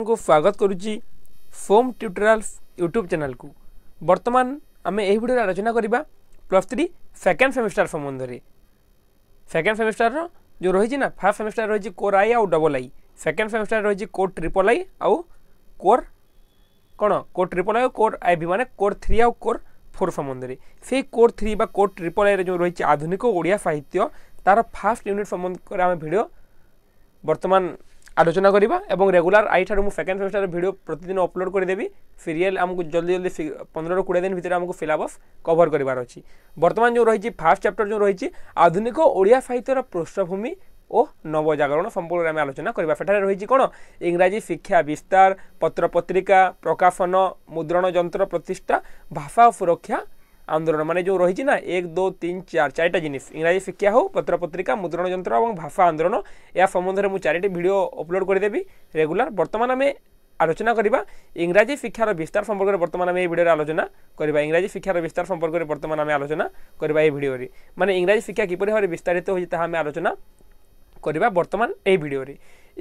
ଆପଣଙ୍କୁ ସ୍ୱାଗତ କରୁଛି ଫୋମ୍ ଟ୍ୟୁଟୋରିଆଲ୍ସ ୟୁଟ୍ୟୁବ୍ ଚ୍ୟାନେଲ୍କୁ ବର୍ତ୍ତମାନ ଆମେ ଏହି ଭିଡ଼ିଓରେ ଆଲୋଚନା କରିବା ପ୍ଲସ୍ ଥ୍ରୀ ସେକେଣ୍ଡ ସେମିଷ୍ଟାର ସମ୍ବନ୍ଧରେ ସେକେଣ୍ଡ ସେମିଷ୍ଟାରର ଯେଉଁ ରହିଛି ନା ଫାର୍ଷ୍ଟ ସେମିଷ୍ଟାର ରହିଛି କୋର୍ ଆଇ ଆଉ ଡବଲ୍ ଆଇ ସେକେଣ୍ଡ ସେମିଷ୍ଟାର ରହିଛି କୋର୍ ଟ୍ରିପଲ୍ ଆଇ ଆଉ କୋର୍ କ'ଣ କୋର୍ ଟ୍ରିପଲ୍ ଆଇ ଆଉ କୋର୍ ଆଇ ଭି ମାନେ କୋର୍ ଥ୍ରୀ ଆଉ କୋର୍ ଫୋର୍ ସମ୍ବନ୍ଧରେ ସେଇ କୋର୍ ଥ୍ରୀ ବା କୋର୍ ଟ୍ରିପଲ୍ ଆଇରେ ଯେଉଁ ରହିଛି ଆଧୁନିକ ଓଡ଼ିଆ ସାହିତ୍ୟ ତା'ର ଫାର୍ଷ୍ଟ ୟୁନିଟ୍ ସମ୍ବନ୍ଧରେ ଆମେ ଭିଡ଼ିଓ ବର୍ତ୍ତମାନ আলোচনা করা এবং রেগুলার আইঠার সেকেন্ড সেমিস্টার ভিডিও প্রতিদিন অপলোড করেদেবি সিরিয়াল আমি জলদি জলদি পনেরো কোড়ি দিন ভিতরে আমি সিলাবস কভর করবার অছি বর্তমান যে রয়েছে ফার্স্ট চ্যাপ্টর যে রয়েছে আধুনিক ওড়িয়া সাহিত্যর পৃষ্ঠভূমি ও নবজাগরণ সম্পর্কে আমি আলোচনা করা সেখানে রয়েছে কোণ ইংরাজি শিক্ষা বিস্তার পত্রপত্রিকা প্রকাশন মুদ্রণ যন্ত্র প্রতিষ্ঠা ভাষা সুরক্ষা আন্দোলন মানে যে রয়েছে না এক দু তিন চার চারিটা জিনিস ইংরাজি শিক্ষা হোক পত্র পত্রিকা মুদ্রণ যন্ত্র এবং ভাষা আন্দোলন এ সম্বন্ধে মু চারিটি ভিডিও অপলোড করে দেবি রেগুলার বর্তমানে আমি আলোচনা করা ইংরাজি শিক্ষার বিস্তার সম্পর্কে বর্তমানে আমি এই ভিডিওরে আলোচনা করা ইংরাজি শিক্ষার বিস্তার সম্পর্কে বর্তমানে আমি আলোচনা করা এই ভিডিওরে মানে ইংরাজি শিক্ষা কিপর ভাবে বিস্তারিত হয়েছে তাহা আমি আলোচনা করা বর্তমান এই ভিডিওরে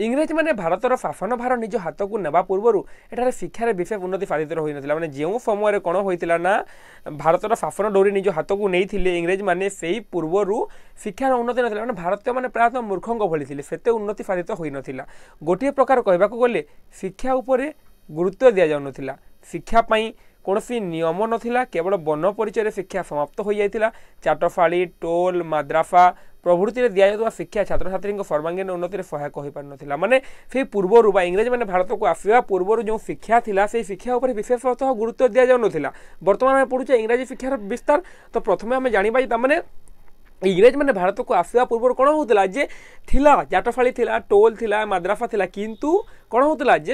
ଇଂରେଜମାନେ ଭାରତର ଶାସନଭାର ନିଜ ହାତକୁ ନେବା ପୂର୍ବରୁ ଏଠାରେ ଶିକ୍ଷାରେ ବିଶେଷ ଉନ୍ନତି ସାଧିତ ହୋଇନଥିଲା ମାନେ ଯେଉଁ ସମୟରେ କ'ଣ ହୋଇଥିଲା ନା ଭାରତର ଶାସନ ଡୋରି ନିଜ ହାତକୁ ନେଇଥିଲେ ଇଂରେଜମାନେ ସେଇ ପୂର୍ବରୁ ଶିକ୍ଷାର ଉନ୍ନତି ନଥିଲା ମାନେ ଭାରତୀୟମାନେ ପ୍ରାୟତଃ ମୂର୍ଖଙ୍କ ଭଳି ଥିଲେ ସେତେ ଉନ୍ନତି ସାଧିତ ହୋଇନଥିଲା ଗୋଟିଏ ପ୍ରକାର କହିବାକୁ ଗଲେ ଶିକ୍ଷା ଉପରେ ଗୁରୁତ୍ୱ ଦିଆଯାଉନଥିଲା ଶିକ୍ଷା ପାଇଁ କୌଣସି ନିୟମ ନଥିଲା କେବଳ ବର୍ଣ୍ଣ ପରିଚୟରେ ଶିକ୍ଷା ସମାପ୍ତ ହୋଇଯାଇଥିଲା ଚାଟଫାଳି ଟୋଲ୍ ମାଦ୍ରାସା ପ୍ରଭୃତିରେ ଦିଆଯାଉଥିବା ଶିକ୍ଷା ଛାତ୍ରଛାତ୍ରୀଙ୍କ ସର୍ବାଙ୍ଗୀନ ଉନ୍ନତିରେ ସହାୟକ ହୋଇପାରିନଥିଲା ମାନେ ସେହି ପୂର୍ବରୁ ବା ଇଂରେଜମାନେ ଭାରତକୁ ଆସିବା ପୂର୍ବରୁ ଯେଉଁ ଶିକ୍ଷା ଥିଲା ସେହି ଶିକ୍ଷା ଉପରେ ବିଶେଷତଃ ଗୁରୁତ୍ୱ ଦିଆଯାଉନଥିଲା ବର୍ତ୍ତମାନ ଆମେ ପଢ଼ୁଛେ ଇଂରାଜୀ ଶିକ୍ଷାର ବିସ୍ତାର ତ ପ୍ରଥମେ ଆମେ ଜାଣିବା ଯେ ତାମାନେ ଇଂରେଜମାନେ ଭାରତକୁ ଆସିବା ପୂର୍ବରୁ କ'ଣ ହେଉଥିଲା ଯେ ଥିଲା ଜାଟଫାଳି ଥିଲା ଟୋଲ୍ ଥିଲା ମାଦ୍ରାସା ଥିଲା କିନ୍ତୁ କ'ଣ ହେଉଥିଲା ଯେ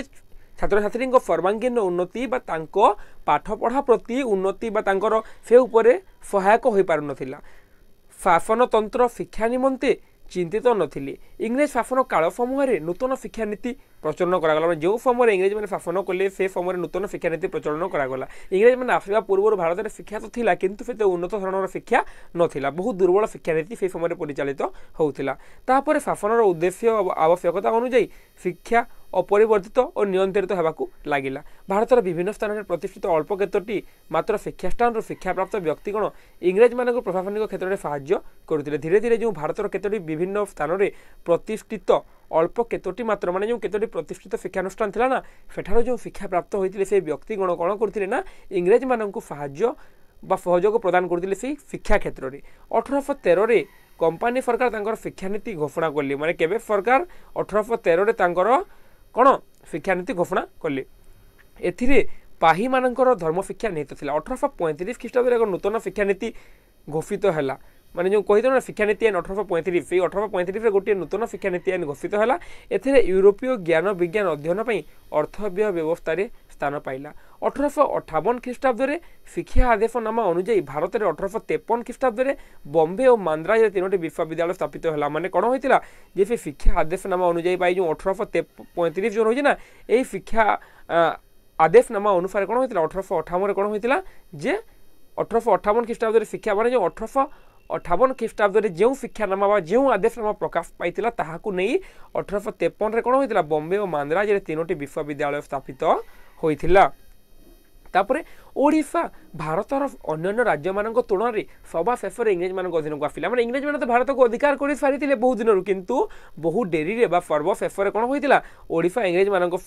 ছাত্রছাত্রীঙ্ক সর্বাঙ্গীন উন্নতি বা তাঙ্ক পাঠপড়া প্রতি উন্নতি বা তাঙ্কর সে উপরে সহায়ক হয়ে হয়েপারুনথিলা শাসনতন্ত্র শিক্ষা নিমন্তে চিন্তিত নথিলে ইংরেজ শাসন কাল সময়ের নূতন শিক্ষানীতি প্রচলন করাগলা মানে যে সময় ইংরেজ মানে শাসন কলে সে সময় নূতন শিক্ষানীতি প্রচলন করা গলা ইংরেজ মানে আসবা পূর্ব ভারতের শিক্ষা তো লা কিন্তু সে উন্নত ধরনের শিক্ষা নথিলা বহু দুর্বল শিক্ষানীতি সেই সময় পরিচালিত হোলা তাপরে শাসনর উদ্দেশ্য আবশ্যকতা অনুযায়ী শিক্ষা ଅପରିବର୍ତ୍ତିତ ଓ ନିୟନ୍ତ୍ରିତ ହେବାକୁ ଲାଗିଲା ଭାରତର ବିଭିନ୍ନ ସ୍ଥାନରେ ପ୍ରତିଷ୍ଠିତ ଅଳ୍ପ କେତୋଟି ମାତ୍ର ଶିକ୍ଷାଷ୍ଠାନରୁ ଶିକ୍ଷାପ୍ରାପ୍ତ ବ୍ୟକ୍ତିଗଣ ଇଂରେଜମାନଙ୍କୁ ପ୍ରଶାସନିକ କ୍ଷେତ୍ରରେ ସାହାଯ୍ୟ କରୁଥିଲେ ଧୀରେ ଧୀରେ ଯେଉଁ ଭାରତର କେତୋଟି ବିଭିନ୍ନ ସ୍ଥାନରେ ପ୍ରତିଷ୍ଠିତ ଅଳ୍ପ କେତୋଟି ମାତ୍ର ମାନେ ଯେଉଁ କେତୋଟି ପ୍ରତିଷ୍ଠିତ ଶିକ୍ଷାନୁଷ୍ଠାନ ଥିଲା ନା ସେଠାରୁ ଯେଉଁ ଶିକ୍ଷାପ୍ରାପ୍ତ ହୋଇଥିଲେ ସେ ବ୍ୟକ୍ତିଗଣ କ'ଣ କରୁଥିଲେ ନା ଇଂରେଜମାନଙ୍କୁ ସାହାଯ୍ୟ বা সহযোগ প্রদান করুলে সেই শিক্ষা ক্ষেত্রে অঠরশ তেরের কোম্পানি সরকার তাঁর শিক্ষানীতি ঘোষণা করলে মানে কেবে সরকার অঠরশ তেরের তাঁর କ'ଣ ଶିକ୍ଷାନୀତି ଘୋଷଣା କଲେ ଏଥିରେ ପାହିମାନଙ୍କର ଧର୍ମଶିକ୍ଷା ନିହିତ ଥିଲା ଅଠରଶହ ପଇଁତିରିଶ ଖ୍ରୀଷ୍ଟାବ୍ଦରେ ଏକ ନୂତନ ଶିକ୍ଷାନୀତି ଘୋଷିତ ହେଲା ମାନେ ଯେଉଁ କହିଦେଲ ନା ଶିକ୍ଷାନୀତି ଆଇନ ଅଠରଶହ ପଇଁତିରିଶ ସେଇ ଅଠରଶହ ପଇଁତିରିଶରେ ଗୋଟିଏ ନୂତନ ଶିକ୍ଷାନୀତି ଆଇନ ଘୋଷିତ ହେଲା ଏଥିରେ ୟୁରୋପୀୟ ଜ୍ଞାନ ବିଜ୍ଞାନ ଅଧ୍ୟୟନ ପାଇଁ ଅର୍ଥବ୍ୟୟ ବ୍ୟବସ୍ଥାରେ ସ୍ଥାନ ପାଇଲା অঠরোশো অঠাবন খ্রিস্টাব্দরে শিক্ষা আদেশনামা অনুযায়ী ভারতের অঠরোশো তেপন খ্রিস্টাব্দরে বম্বে ও মান্দ্রাজে তিনোটি বিশ্ববিদ্যালয় স্থাপিত ହେଲା ମାନେ କ'ଣ ହୋଇଥିଲା ଯେ ସେ ଶିକ୍ଷା ଆଦେଶନାମା ଅନୁଯାୟୀ ବା ଏଇ ଯେଉଁ ଅଠରଶହ ପଇଁତିରିଶ ଯେଉଁ ରହିଛି ନା ଏଇ ଶିକ୍ଷା ଆଦେଶନାମା ଅନୁସାରେ କ'ଣ ହୋଇଥିଲା ଅଠରଶହ ଅଠାବନରେ କ'ଣ ହୋଇଥିଲା ଯେ ଅଠରଶହ ଅଠାବନ ଖ୍ରୀଷ୍ଟାବ୍ଦରେ ଶିକ୍ଷା ମାନେ ଯେଉଁ ଅଠରଶହ ଅଠାବନ ଖ୍ରୀଷ୍ଟାବ୍ଦରେ ଯେଉଁ ଶିକ୍ଷାନାମା ବା ଯେଉଁ ଆଦେଶନାମା ପ୍ରକାଶ ପାଇଥିଲା ତାହାକୁ ନେଇ ଅଠରଶହ ତେପନରେ କ'ଣ ହୋଇଥିଲା ବମ୍ବେ ଓ ମାନ୍ଦ୍ରାଜରେ ତିନୋଟି ବିଶ୍ୱବିଦ୍ୟାଳୟ ସ୍ଥାପିତ ହୋଇଥିଲା ତାପରେ ଓଡ଼ିଶା ଭାରତର ଅନ୍ୟାନ୍ୟ ରାଜ୍ୟମାନଙ୍କ ତୁଳନାରେ ସବା ଶେଷରେ ଇଂରେଜମାନଙ୍କ ଅଧୀନକୁ ଆସିଲା ମାନେ ଇଂରେଜମାନେ ତ ଭାରତକୁ ଅଧିକାର କରି ସାରିଥିଲେ ବହୁ ଦିନରୁ କିନ୍ତୁ ବହୁ ଡେରିରେ ବା ସର୍ବଶେଷରେ କ'ଣ ହୋଇଥିଲା ଓଡ଼ିଶା ଇଂରେଜମାନଙ୍କ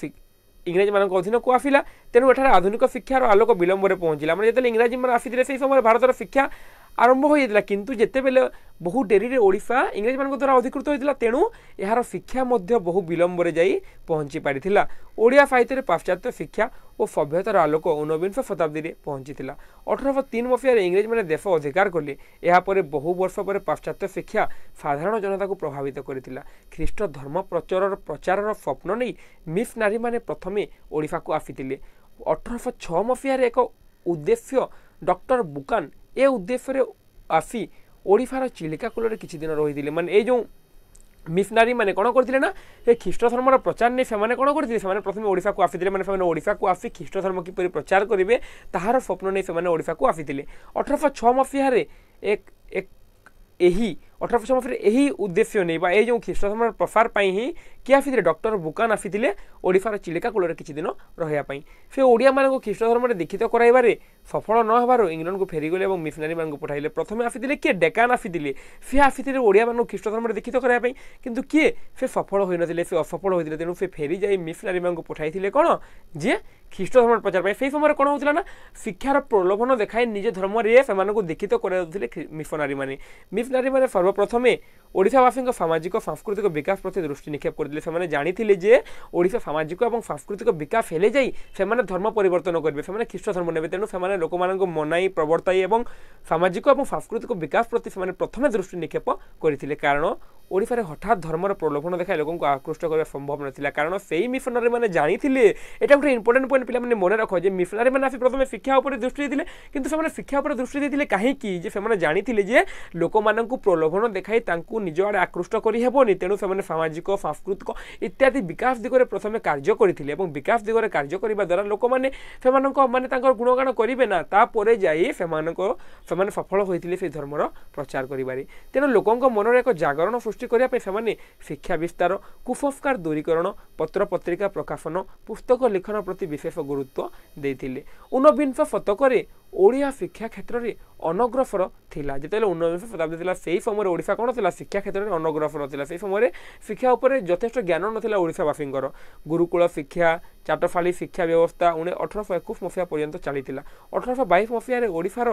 ଇଂରେଜମାନଙ୍କ অধীনকু আসিলা তেণু এখানে আধুনিক শিক্ষার আলোক বিলম্বরে পৌঁছিলা মানে যেতে ইংরাজী মানে আসিলে সেই সময় ভারতের শিক্ষা ଆରମ୍ଭ ହୋଇଯାଇଥିଲା କିନ୍ତୁ ଯେତେବେଳେ ବହୁ ଡେରିରେ ଓଡ଼ିଶା ଇଂରେଜମାନଙ୍କ ଦ୍ୱାରା ଅଧିକୃତ ହୋଇଥିଲା ତେଣୁ ଏହାର ଶିକ୍ଷା ମଧ୍ୟ ବହୁ ବିଳମ୍ବରେ ଯାଇ ପହଞ୍ଚି ପାରିଥିଲା ଓଡ଼ିଆ ସାହିତ୍ୟରେ ପାଶ୍ଚାତ୍ୟ ଶିକ୍ଷା ଓ ସଭ୍ୟତାର ଆଲୋକ ଊନବିଂଶ ଶତାବ୍ଦୀରେ ପହଞ୍ଚିଥିଲା ଅଠରଶହ ତିନି ମସିହାରେ ଇଂରେଜମାନେ ଦେଶ ଅଧିକାର କଲେ ଏହାପରେ ବହୁ ବର୍ଷ ପରେ ପାଶ୍ଚାତ୍ୟ ଶିକ୍ଷା ସାଧାରଣ ଜନତାକୁ ପ୍ରଭାବିତ କରିଥିଲା ଖ୍ରୀଷ୍ଟ ଧର୍ମ ପ୍ରଚାରର ପ୍ରଚାରର ସ୍ୱପ୍ନ ନେଇ ମିଶନାରୀମାନେ ପ୍ରଥମେ ଓଡ଼ିଶାକୁ ଆସିଥିଲେ ଅଠରଶହ ଛଅ ମସିହାରେ ଏକ ଉଦ୍ଦେଶ୍ୟ ଡକ୍ଟର ବୁକାନ ଏ ଉଦ୍ଦେଶ୍ୟରେ ଆସି ଓଡ଼ିଶାର ଚିଲିକା କୂଳରେ କିଛି ଦିନ ରହିଥିଲେ ମାନେ ଏଇ ଯେଉଁ মিশনারি মানে কোণ করে না সে খ্রিস্ট ধর্মর প্রচার নিয়ে সে কোণ করে সে প্রথমে ওড়শা আসিলে মানে সে ওড়শা আসি খ্রিস্ট ধর্ম কিপর প্রচার করবে তাহার স্বপ্ন নিয়ে সে ওড়শা আসিলে অঠরশ ছ মসহার এক এক এই ଅଠର ବର୍ଷ ମସିହାରେ ଏହି ଉଦ୍ଦେଶ୍ୟ ନେଇ ବା ଏଇ ଯେଉଁ ଖ୍ରୀଷ୍ଟ ଧର୍ମର ପ୍ରସାର ପାଇଁ ହିଁ କିଏ ଆସିଥିଲେ ଡକ୍ଟର ବୁକାନ ଆସିଥିଲେ ଓଡ଼ିଶାର ଚିଲିକା କୂଳରେ କିଛି ଦିନ ରହିବା ପାଇଁ ସେ ଓଡ଼ିଆମାନଙ୍କୁ ଖ୍ରୀଷ୍ଟ ଧର୍ମରେ ଦୀକ୍ଷିତ କରାଇବାରେ ସଫଳ ନ ହେବାରୁ ଇଂଲଣ୍ଡକୁ ଫେରିଗଲେ ଏବଂ ମିଶନାରୀମାନଙ୍କୁ ପଠାଇଲେ ପ୍ରଥମେ ଆସିଥିଲେ କିଏ ଡେକାନ ଆସିଥିଲେ ସେ ଆସିଥିଲେ ଓଡ଼ିଆମାନଙ୍କୁ ଖ୍ରୀଷ୍ଟ ଧର୍ମରେ ଦୀକ୍ଷିତ କରିବା ପାଇଁ କିନ୍ତୁ କିଏ ସେ ସଫଳ ହୋଇନଥିଲେ ସେ ଅସଫଳ ହୋଇଥିଲେ ତେଣୁ ସେ ଫେରିଯାଇ ମିଶନାରୀମାନଙ୍କୁ ପଠାଇଥିଲେ କ'ଣ ଯିଏ ଖ୍ରୀଷ୍ଟ ଧର୍ମର ପ୍ରଚାର ପାଇଁ ସେହି ସମୟରେ କ'ଣ ହେଉଥିଲା ନା ଶିକ୍ଷାର ପ୍ରଲୋଭନ ଦେଖାଇ ନିଜ ଧର୍ମରେ ସେମାନଙ୍କୁ ଦୀକ୍ଷିତ କରାଯାଉଥିଲେ ମିଶନାରୀମାନେ ମିଶନାରୀମାନେ ସର୍ବ ସର୍ବପ୍ରଥମେ ଓଡ଼ିଶାବାସୀଙ୍କ ସାମାଜିକ ସାଂସ୍କୃତିକ ବିକାଶ ପ୍ରତି ଦୃଷ୍ଟି ନିକ୍ଷେପ କରିଥିଲେ ସେମାନେ ଜାଣିଥିଲେ ଯେ ଓଡ଼ିଶା ସାମାଜିକ ଏବଂ ସାଂସ୍କୃତିକ ବିକାଶ ହେଲେ ଯାଇ ସେମାନେ ଧର୍ମ ପରିବର୍ତ୍ତନ କରିବେ ସେମାନେ ଖ୍ରୀଷ୍ଟ ଧର୍ମ ନେବେ ତେଣୁ ସେମାନେ ଲୋକମାନଙ୍କୁ ମନାଇ ପ୍ରବର୍ତ୍ତାଇ ଏବଂ ସାମାଜିକ ଏବଂ ସାଂସ୍କୃତିକ ବିକାଶ ପ୍ରତି ସେମାନେ ପ୍ରଥମେ ଦୃଷ୍ଟି ନିକ୍ଷେପ କରିଥିଲେ କାରଣ ଓଡ଼ିଶାରେ ହଠାତ୍ ଧର୍ମର ପ୍ରଲୋଭନ ଦେଖାଇ ଲୋକଙ୍କୁ ଆକୃଷ୍ଟ କରିବା ସମ୍ଭବ ନଥିଲା କାରଣ ସେଇ ମିଶନାରୀମାନେ ଜାଣିଥିଲେ ଏଇଟା ଗୋଟେ ଇମ୍ପୋର୍ଟାଣ୍ଟ ପଏଣ୍ଟ ପିଲାମାନେ ମନେ ରଖ ଯେ ମିଶନାରୀମାନେ ଆସି ପ୍ରଥମେ ଶିକ୍ଷା ଉପରେ ଦୃଷ୍ଟି ଦେଇଥିଲେ କିନ୍ତୁ ସେମାନେ ଶିକ୍ଷା ଉପରେ ଦୃଷ୍ଟି ଦେଇଥିଲେ କାହିଁକି ଯେ ସେମାନେ ଜାଣିଥିଲେ ଯେ ଲୋକମାନଙ୍କୁ ପ୍ରଲୋଭନ ଦେଖାଇ ତାଙ୍କୁ ନିଜ ଆଡ଼େ ଆକୃଷ୍ଟ କରିହେବନି ତେଣୁ ସେମାନେ ସାମାଜିକ ସାଂସ୍କୃତିକ ଇତ୍ୟାଦି ବିକାଶ ଦିଗରେ ପ୍ରଥମେ କାର୍ଯ୍ୟ କରିଥିଲେ ଏବଂ ବିକାଶ ଦିଗରେ କାର୍ଯ୍ୟ କରିବା ଦ୍ୱାରା ଲୋକମାନେ ସେମାନଙ୍କ ମାନେ ତାଙ୍କର ଗୁଣଗାନ କରିବେ ନା ତାପରେ ଯାଇ ସେମାନଙ୍କ ସେମାନେ ସଫଳ ହୋଇଥିଲେ ସେଇ ଧର୍ମର ପ୍ରଚାର କରିବାରେ ତେଣୁ ଲୋକଙ୍କ ମନରେ ଏକ ଜାଗରଣ ସୃଷ୍ଟି ସୃଷ୍ଟି କରିବା ପାଇଁ ସେମାନେ ଶିକ୍ଷା ବିସ୍ତାର କୁସଂସ୍କାର ଦୂରୀକରଣ ପତ୍ରପତ୍ରିକା ପ୍ରକାଶନ ପୁସ୍ତକ ଲିଖନ ପ୍ରତି ବିଶେଷ ଗୁରୁତ୍ୱ ଦେଇଥିଲେ ঊନବିଂଶ ଶତକରେ ଓଡ଼ିଆ ଶିକ୍ଷା କ୍ଷେତ୍ରରେ ଅନଗ୍ରସର ଥିଲା ଯେତେବେଳେ ঊନବିଂଶ ଶତାବ୍ଦୀ ଥିଲା ସେହି ସମୟରେ ଓଡ଼ିଶା କ'ଣ ଥିଲା ଶିକ୍ଷା କ୍ଷେତ୍ରରେ ଅନଗ୍ରସର ଥିଲା ସେହି ସମୟରେ ଶିକ୍ଷା ଉପରେ ଯଥେଷ୍ଟ ଜ୍ଞାନ ନଥିଲା ଓଡ଼ିଶାବାସୀଙ୍କର ଗୁରୁକୁଳ ଶିକ୍ଷା ଚାଟଶାଳୀ ଶିକ୍ଷା ବ୍ୟବସ୍ଥା ଉଣେ ଅଠରଶହ ଏକୋଇଶ ମସିହା ପର୍ଯ୍ୟନ୍ତ ଚାଲିଥିଲା ଅଠରଶହ ବାଇଶ ମସିହାରେ ଓଡ଼ିଶାର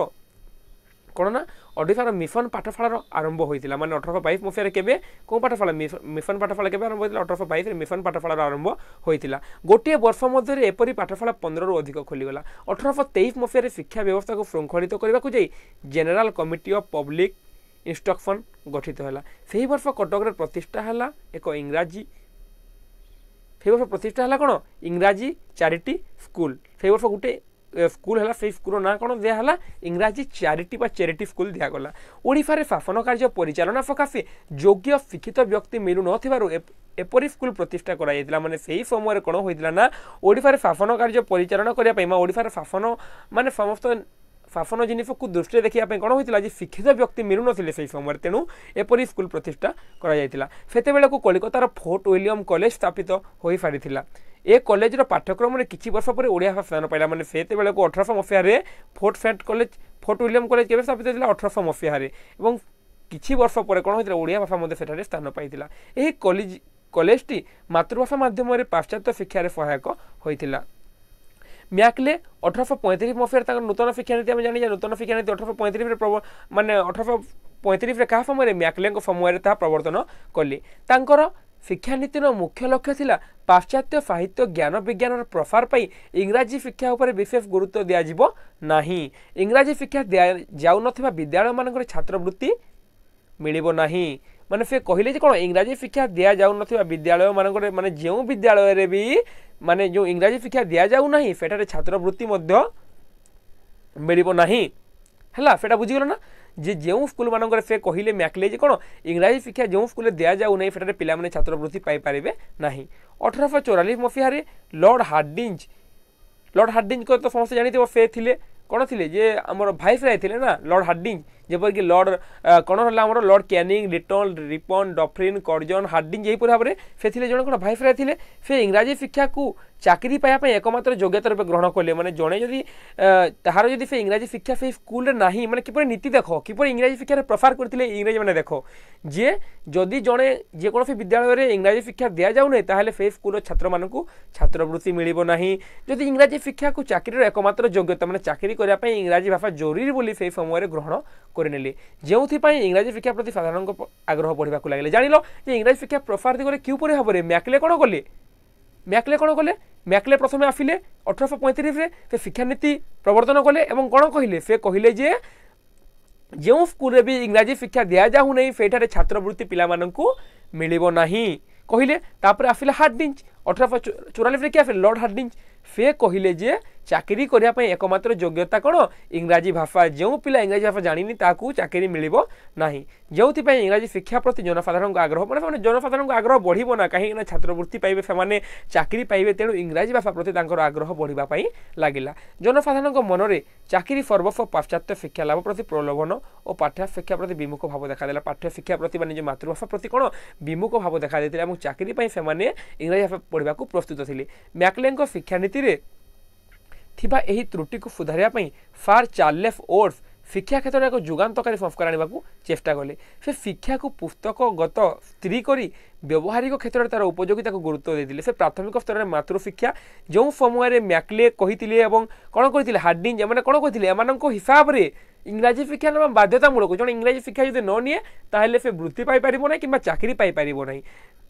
କ'ଣ ନା ଓଡ଼ିଶାର ମିଶନ ପାଠଶାଳାର ଆରମ୍ଭ ହୋଇଥିଲା ମାନେ ଅଠରଶହ ବାଇଶ ମସିହାରେ କେବେ କେଉଁ ପାଠଶାଳା ମିଶନ ପାଠଶାଳା କେବେ ଆରମ୍ଭ ହୋଇଥିଲା ଅଠରଶହ ବାଇଶରେ ମିଶନ ପାଠଶାଳାର ଆରମ୍ଭ ହୋଇଥିଲା ଗୋଟିଏ ବର୍ଷ ମଧ୍ୟରେ ଏପରି ପାଠଶାଳା ପନ୍ଦରରୁ ଅଧିକ ଖୋଲିଗଲା ଅଠରଶହ ତେଇଶ ମସିହାରେ ଶିକ୍ଷା ବ୍ୟବସ୍ଥାକୁ ଶୃଙ୍ଖଳିତ କରିବାକୁ ଯାଇ general committee of public instruction ଗଠିତ ହେଲା ସେହି ବର୍ଷ କଟକରେ ପ୍ରତିଷ୍ଠା ହେଲା ଏକ ଇଂରାଜୀ সেই বর্ষ প্রতিষ্ঠা হল কোণ ইংরাজি চারিটি স্কুল সেই বর্ষ গোটে ସ୍କୁଲ ହେଲା ସେଇ ସ୍କୁଲର ନାଁ କ'ଣ ଦିଆହେଲା ଇଂରାଜୀ ଚ୍ୟାରିଟି ବା ଚ୍ୟାରିଟି ସ୍କୁଲ ଦିଆଗଲା ଓଡ଼ିଶାରେ ଶାସନ କାର୍ଯ୍ୟ ପରିଚାଳନା ସକାଶେ ଯୋଗ୍ୟ ଶିକ୍ଷିତ ବ୍ୟକ୍ତି ମିଳୁନଥିବାରୁ ଏପରି ସ୍କୁଲ ପ୍ରତିଷ୍ଠା କରାଯାଇଥିଲା ମାନେ ସେହି ସମୟରେ କ'ଣ ହୋଇଥିଲା ନା ଓଡ଼ିଶାରେ ଶାସନ କାର୍ଯ୍ୟ ପରିଚାଳନା କରିବା ପାଇଁ ବା ଓଡ଼ିଶାର ଶାସନ ମାନେ ସମସ୍ତ ଶାସନ ଜିନିଷକୁ ଦୃଷ୍ଟିରେ ଦେଖିବା ପାଇଁ କ'ଣ ହୋଇଥିଲା ଯେ ଶିକ୍ଷିତ ବ୍ୟକ୍ତି ମିଳୁନଥିଲେ ସେହି ସମୟରେ ତେଣୁ ଏପରି ସ୍କୁଲ ପ୍ରତିଷ୍ଠା କରାଯାଇଥିଲା ସେତେବେଳକୁ କଲିକତାର ଫୋର୍ଟ ୱିଲିୟମ୍ କଲେଜ ସ୍ଥାପିତ ହୋଇସାରିଥିଲା ଏ କଲେଜର ପାଠ୍ୟକ୍ରମରେ କିଛି ବର୍ଷ ପରେ ଓଡ଼ିଆ ଭାଷା ସ୍ଥାନ ପାଇଲା ମାନେ ସେତେବେଳକୁ ଅଠରଶହ ମସିହାରେ ଫୋର୍ଟ ଫ୍ୟାଟ୍ କଲେଜ ଫୋର୍ଟ ୱିଲିୟମ୍ କଲେଜ କେବେ ସ୍ଥାପିତ ହୋଇଥିଲା ଅଠରଶହ ମସିହାରେ ଏବଂ କିଛି ବର୍ଷ ପରେ କ'ଣ ହୋଇଥିଲା ଓଡ଼ିଆ ଭାଷା ମଧ୍ୟ ସେଠାରେ ସ୍ଥାନ ପାଇଥିଲା ଏହି କଲେଜ କଲେଜଟି ମାତୃଭାଷା ମାଧ୍ୟମରେ ପାଶ୍ଚାତ୍ୟ ଶିକ୍ଷାରେ ସହାୟକ ହୋଇଥିଲା ମ୍ୟାକ୍ଲେ ଅଠରଶହ ପଇଁତିରିଶ ମସିହାରେ ତାଙ୍କର ନୂତନ ଶିକ୍ଷାନୀତି ଆମେ ଜାଣିଛେ ନୂତନ ଶିକ୍ଷାନୀତି ଅଠରଶହ ପଇଁତିରିଶରେ ମାନେ ଅଠରଶହ ପଇଁତିରିଶରେ କାହା ସମୟରେ ମ୍ୟାକ୍ଲେଙ୍କ ସମୟରେ ତାହା ପ୍ରବର୍ତ୍ତନ କଲେ ତାଙ୍କର ଶିକ୍ଷାନୀତିର ମୁଖ୍ୟ ଲକ୍ଷ୍ୟ ଥିଲା ପାଶ୍ଚାତ୍ୟ ସାହିତ୍ୟ ଜ୍ଞାନ ବିଜ୍ଞାନର ପ୍ରସାର ପାଇଁ ଇଂରାଜୀ ଶିକ୍ଷା ଉପରେ ବିଶେଷ ଗୁରୁତ୍ୱ ଦିଆଯିବ ନାହିଁ ଇଂରାଜୀ ଶିକ୍ଷା ଦିଆଯାଉନଥିବା ବିଦ୍ୟାଳୟମାନଙ୍କରେ ଛାତ୍ରବୃତ୍ତି ମିଳିବ ନାହିଁ ମାନେ ସେ କହିଲେ ଯେ କ'ଣ ଇଂରାଜୀ ଶିକ୍ଷା ଦିଆଯାଉନଥିବା ବିଦ୍ୟାଳୟମାନଙ୍କରେ ମାନେ ଯେଉଁ ବିଦ୍ୟାଳୟରେ ବି ମାନେ ଯେଉଁ ଇଂରାଜୀ ଶିକ୍ଷା ଦିଆଯାଉନାହିଁ ସେଠାରେ ଛାତ୍ରବୃତ୍ତି ମଧ୍ୟ ମିଳିବ ନାହିଁ ହେଲା ସେଇଟା ବୁଝିଗଲ ନା যে ଯେଉଁ ସ୍କୁଲମାନଙ୍କରେ ସେ କହିଲେ ମ୍ୟାକ୍ଲେ ଯେ କ'ଣ ଇଂରାଜୀ ଶିକ୍ଷା ଯେଉଁ ସ୍କୁଲରେ ଦିଆଯାଉନାହିଁ ସେଠାରେ ପିଲାମାନେ ଛାତ୍ରବୃତ୍ତି ପାଇପାରିବେ ନାହିଁ ଅଠରଶହ ଚଉରାଳିଶ ମସିହାରେ ଲର୍ଡ଼ ହାର୍ଡିଞ୍ଜ ଲର୍ଡ଼ ହାର୍ଡିଞ୍ଜଙ୍କ ତ ସମସ୍ତେ ଜାଣିଥିବ ସେ ଥିଲେ କ'ଣ ଥିଲେ ଯେ ଆମର ଭାଇସ୍ ରାୟ ଥିଲେ ନା ଲର୍ଡ଼ ହାର୍ଡିଞ୍ଜ যেপরিকি লর্ড কোণ রহলা আমার Lord Canning Lytton Ripon Dufferin Curzon Hardinge যেইপরি ভাবে সে লে জন কোণ ভাইফ্রাই লে সে ইংরাজি শিক্ষাকু চাকরি পাইয়া একমাত্র যোগ্যতা রূপে গ্রহণ কলে মানে জনে যদি তাহার যদি সে ইংরাজি শিক্ষা সেই স্কুলে না মানে কিপরি নীতি দেখ কিপরি ইংরাজি শিক্ষার প্রফার করে ইংরেজি মানে দেখ যে যদি জনে যেকোনো বিদ্যালয়ের ইংরাজি শিক্ষা দিয়া যাও না তাহলে সেই স্কুলের ছাত্র মানুষ ছাত্রবৃত্তি মিলব না যদি ইংরাজি শিক্ষাকে চাকরির একমাত্র যোগ্যতা মানে চাকরি করা ইংরাজি ভাষা জরুরি বলে সেই সময়ের গ্রহণ କରିନେଲି ଯେଉଁଥିପାଇଁ ଇଂରାଜୀ ଶିକ୍ଷା ପ୍ରତି ସାଧାରଣଙ୍କ ଆଗ୍ରହ ବଢ଼ିବାକୁ ଲାଗିଲେ ଜାଣିଲ ଯେ ଇଂରାଜୀ ଶିକ୍ଷା ପ୍ରସାର ଦିଗରେ କିଉପରି ଭାବରେ ମ୍ୟାକ୍ଲେ କ'ଣ କଲେ ମ୍ୟାକ୍ଲେ କ'ଣ କଲେ ମ୍ୟାକ୍ଲେ ପ୍ରଥମେ ଆସିଲେ ଅଠରଶହ ପଇଁତିରିଶରେ ସେ ଶିକ୍ଷାନୀତି ପ୍ରବର୍ତ୍ତନ କଲେ ଏବଂ କ'ଣ କହିଲେ ସେ କହିଲେ ଯେ ଯେଉଁ ସ୍କୁଲରେ ବି ଇଂରାଜୀ ଶିକ୍ଷା ଦିଆଯାଉନାହିଁ ସେଇଠାରେ ଛାତ୍ରବୃତ୍ତି ପିଲାମାନଙ୍କୁ ମିଳିବ ନାହିଁ କହିଲେ ତାପରେ ଆସିଲା ହାର୍ଡିଞ୍ଚ ଅଠରଶହ ଚଉରାନବେରେ କିଏ ଆସିଲେ ଲର୍ଡ଼ ହାର୍ଡିଞ୍ଚ ସେ କହିଲେ ଯେ ଚାକିରି କରିବା ପାଇଁ ଏକମାତ୍ର ଯୋଗ୍ୟତା କ'ଣ ଇଂରାଜୀ ଭାଷା ଯେଉଁ ପିଲା ଇଂରାଜୀ ଭାଷା ଜାଣିନି ତାକୁ ଚାକିରି ମିଳିବ ନାହିଁ ଯେଉଁଥିପାଇଁ ଇଂରାଜୀ ଶିକ୍ଷା ପ୍ରତି ଜନସାଧାରଣଙ୍କ ଆଗ୍ରହ ମାନେ ସେମାନେ ଜନସାଧାରଣଙ୍କ ଆଗ୍ରହ ବଢ଼ିବ ନା କାହିଁକିନା ଛାତ୍ରବୃତ୍ତି ପାଇବେ ସେମାନେ ଚାକିରି ପାଇବେ ତେଣୁ ଇଂରାଜୀ ଭାଷା ପ୍ରତି ତାଙ୍କର ଆଗ୍ରହ ବଢ଼ିବା ପାଇଁ ଲାଗିଲା ଜନସାଧାରଣଙ୍କ ମନରେ ଚାକିରି ସର୍ବସ୍ୱ ପାଶ୍ଚାତ୍ୟ ଶିକ୍ଷା ଲାଭ ପ୍ରତି ପ୍ରଲୋଭନ ଓ ପାଠ୍ୟ ଶିକ୍ଷା ପ୍ରତି ବିମୁଖ ଭାବ ଦେଖାଦେଲା ପାଠ୍ୟ ଶିକ୍ଷା ପ୍ରତି ମାନେ ନିଜ ମାତୃଭାଷା ପ୍ରତି କ'ଣ ବିମୁଖ ଭାବ ଦେଖାଦେଇଥିଲା ଏବଂ ଚାକିରି ପାଇଁ ସେମାନେ ଇଂରାଜୀ ଭାଷା ପଢ଼ିବାକୁ ପ୍ରସ୍ତୁତ ଥିଲେ ମ୍ୟାକ୍ଲେଙ୍କ ଶିକ୍ଷାନୀତି ନୀତିରେ ଥିବା ଏହି ତ୍ରୁଟିକୁ ସୁଧାରିବା ପାଇଁ ଫାର୍ ଚାର୍ଲେଫ୍ ଓର୍ସ ଶିକ୍ଷା କ୍ଷେତ୍ରରେ ଏକ ଯୁଗାନ୍ତକାରୀ ସଂସ୍କାର ଆଣିବାକୁ ଚେଷ୍ଟା କଲେ ସେ ଶିକ୍ଷାକୁ ପୁସ୍ତକଗତ ସ୍ତ୍ରୀ କରି ବ୍ୟବହାରିକ କ୍ଷେତ୍ରରେ ତା'ର ଉପଯୋଗିତାକୁ ଗୁରୁତ୍ୱ ଦେଇଥିଲେ ସେ ପ୍ରାଥମିକ ସ୍ତରରେ ମାତୃଶିକ୍ଷା ଯେଉଁ ସମୟରେ ମ୍ୟାକ୍ଲେ କହିଥିଲେ ଏବଂ କ'ଣ କହିଥିଲେ ହାର୍ଡିନ୍ ଏମାନେ କ'ଣ କହିଥିଲେ ଏମାନଙ୍କ ହିସାବରେ ଇଂରାଜୀ ଶିକ୍ଷା ନେବା ବାଧ୍ୟତାମୂଳକ ଜଣେ ଇଂରାଜୀ ଶିକ୍ଷା ଯଦି ନ ନିଏ ତାହେଲେ ସେ ବୃତ୍ତି ପାଇପାରିବ ନାହିଁ କିମ୍ବା ଚାକିରି ପାଇପାରିବ ନାହିଁ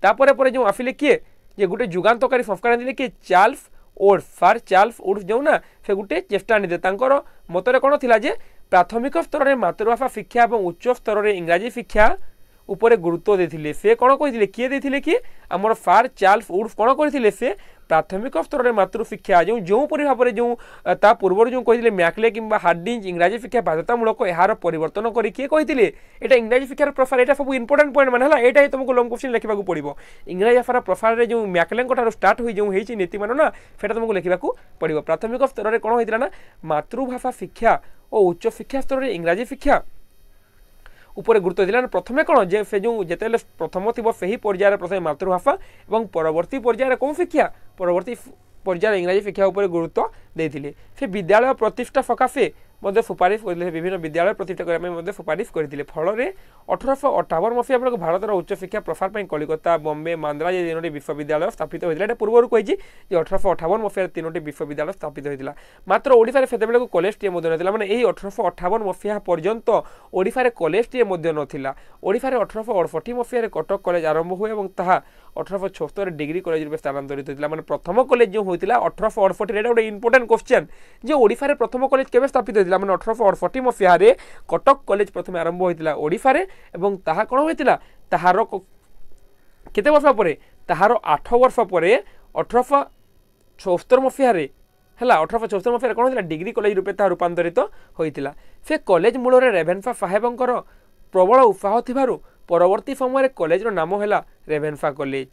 ତାପରେ ପରେ ଯେଉଁ ଆସିଲେ କିଏ ଯେ ଗୋଟେ ଯୁଗାନ୍ତକାରୀ ସଂସ୍କାର ଆଣିଥିଲେ କିଏ Charles Woods Sir Charles Woods ଯେଉଁ ନା ସେ ଗୋଟିଏ ଚେଷ୍ଟା ଆଣିଥିଲେ ତାଙ୍କର ମତରେ କ'ଣ ଥିଲା ଯେ ପ୍ରାଥମିକ ସ୍ତରରେ ମାତୃଭାଷା ଶିକ୍ଷା ଏବଂ ଉଚ୍ଚ ସ୍ତରରେ ଇଂରାଜୀ ଶିକ୍ଷା ଉପରେ ଗୁରୁତ୍ୱ ଦେଇଥିଲେ ସେ କ'ଣ କହିଥିଲେ କିଏ ଦେଇଥିଲେ କି ଆମର ସାର୍ ଚାର୍ଲସ୍ ଉଡ୍ସ କ'ଣ କରିଥିଲେ ସେ ପ୍ରାଥମିକ ସ୍ତରରେ ମାତୃଶିକ୍ଷା ଯେଉଁ ଯେଉଁପରି ଭାବରେ ଯେଉଁ ତା ପୂର୍ବରୁ ଯେଉଁ କହିଥିଲେ ମ୍ୟାକ୍ଲେ କିମ୍ବା ହାର୍ଡିଞ୍ଜ ଇଂରାଜୀ ଶିକ୍ଷା ବାଧ୍ୟତାମୂଳକ ଏହାର ପରିବର୍ତ୍ତନ କରି କିଏ କହିଥିଲେ ଏଇଟା ଇଂରାଜୀ ଶିକ୍ଷାର ପ୍ରସାର ଏଇଟା ସବୁ ଇମ୍ପୋର୍ଟାଣ୍ଟ ପଏଣ୍ଟ ମାନେ ହେଲା ଏଇଟା ହିଁ ତୁମକୁ ଲଙ୍ଗ କୋଶ୍ଚିନ୍ ଲେଖିବାକୁ ପଡ଼ିବ ଇଂରାଜୀ ଭାଷାର ପ୍ରସାରରେ ଯେଉଁ ମ୍ୟାକ୍ଲେଙ୍କ ଠାରୁ ଷ୍ଟାର୍ଟ ହୋଇ ଯେଉଁ ହେଇଛି ନୀତିମାନ ନା ସେଇଟା ତୁମକୁ ଲେଖିବାକୁ ପଡ଼ିବ ପ୍ରାଥମିକ ସ୍ତରରେ କ'ଣ ହୋଇଥିଲା ନା ମାତୃଭାଷା ଶିକ୍ଷା ଓ ଉଚ୍ଚ ଶିକ୍ଷା ସ୍ତରରେ ଇଂରାଜୀ ଶିକ୍ଷା upore gurutoi de la no, primero que no, ¿qué feyung? ¿Qué tal motivo fue fey por el proceso de matrura fa, ¿vamos por avorti por allá el confi que? Por avorti por allá el ingresa el confi que upore Gurto, deíthili. Si vidiala o protesta faca ମଧ୍ୟ ସୁପାରିଶ କରିଥିଲେ ବିଭିନ୍ନ ବିଦ୍ୟାଳୟ ପ୍ରତିଷ୍ଠା କରିବା ପାଇଁ ମଧ୍ୟ ସୁପାରିଶ କରିଥିଲେ ଫଳରେ ଅଠରଶହ ଅଠାବନ ମସିହା ବେଳକୁ ଭାରତର ଉଚ୍ଚଶିକ୍ଷା ପ୍ରସାର ପାଇଁ କଲିକତା ବମ୍ବେ ମାନ୍ଦ୍ରାଜ ଏ ତିନୋଟି ବିଶ୍ୱବିଦ୍ୟାଳୟ ସ୍ଥାପିତ ହୋଇଥିଲା ଏଇଟା ପୂର୍ବରୁ କହିଛି ଯେ ଅଠରଶହ ଅଠାବନ ମସିହାରେ ତିନୋଟି ବିଶ୍ୱବିଦ୍ୟାଳୟ ସ୍ଥାପିତ ହୋଇଥିଲା ମାତ୍ର ଓଡ଼ିଶାରେ ସେତେବେଳକୁ କଲେଜଟିଏ ମଧ୍ୟ ନଥିଲା ମାନେ ଏହି ଅଠରଶହ ଅଠାବନ ମସିହା ପର୍ଯ୍ୟନ୍ତ ଓଡ଼ିଶାରେ କଲେଜଟିଏ ମଧ୍ୟ ନଥିଲା ଓଡ଼ିଶାରେ ଅଠରଶହ ଅଠଷଠି ମସିହାରେ କଟକ କଲେଜ ଆରମ୍ଭ ହୁଏ ଏବଂ ତାହା ଅଠରଶହ ଛଅସ୍ତରୀ ଡିଗ୍ରୀ କଲେଜରୁ ସ୍ଥାନାନ୍ତରିତ ହୋଇଥିଲା ମାନେ ପ୍ରଥମ କଲେଜ ଯେଉଁ ହୋଇଥିଲା ଅଠରଶହ ଅଠଷଠିରେ ଏଇଟା ଗୋଟେ ଇମ୍ପୋର୍ଟାଣ୍ଟ କ୍ୱେଶ୍ଚନ୍ ଯେ ଓଡ଼ିଶାରେ ପ୍ରଥମ କଲେଜ କେବେ ସ୍ଥାପିତ ହୋଇଥିଲା ମାନେ ଅଠରଶହ ଅଠଷଠି ମସିହାରେ କଟକ କଲେଜ ପ୍ରଥମେ ଆରମ୍ଭ ହୋଇଥିଲା ଓଡ଼ିଶାରେ ଏବଂ ତାହା କ'ଣ ହୋଇଥିଲା ତାହାର କେତେ ବର୍ଷ ପରେ ତାହାର ଆଠ ବର୍ଷ ପରେ ଅଠରଶହ ଛଅସ୍ତର ମସିହାରେ ହେଲା ଅଠରଶହ ଚଉସ୍ତରୀ ମସିହାରେ କ'ଣ ହୋଇଥିଲା ଡିଗ୍ରୀ କଲେଜ ରୂପେ ତାହା ରୂପାନ୍ତରିତ ହୋଇଥିଲା ସେ କଲେଜ ମୂଳରେ ରେଭେନ୍ସା ସାହେବଙ୍କର ପ୍ରବଳ ଉତ୍ସାହ ଥିବାରୁ ପରବର୍ତ୍ତୀ ସମୟରେ କଲେଜର ନାମ ହେଲା ରେଭେନ୍ଫା କଲେଜ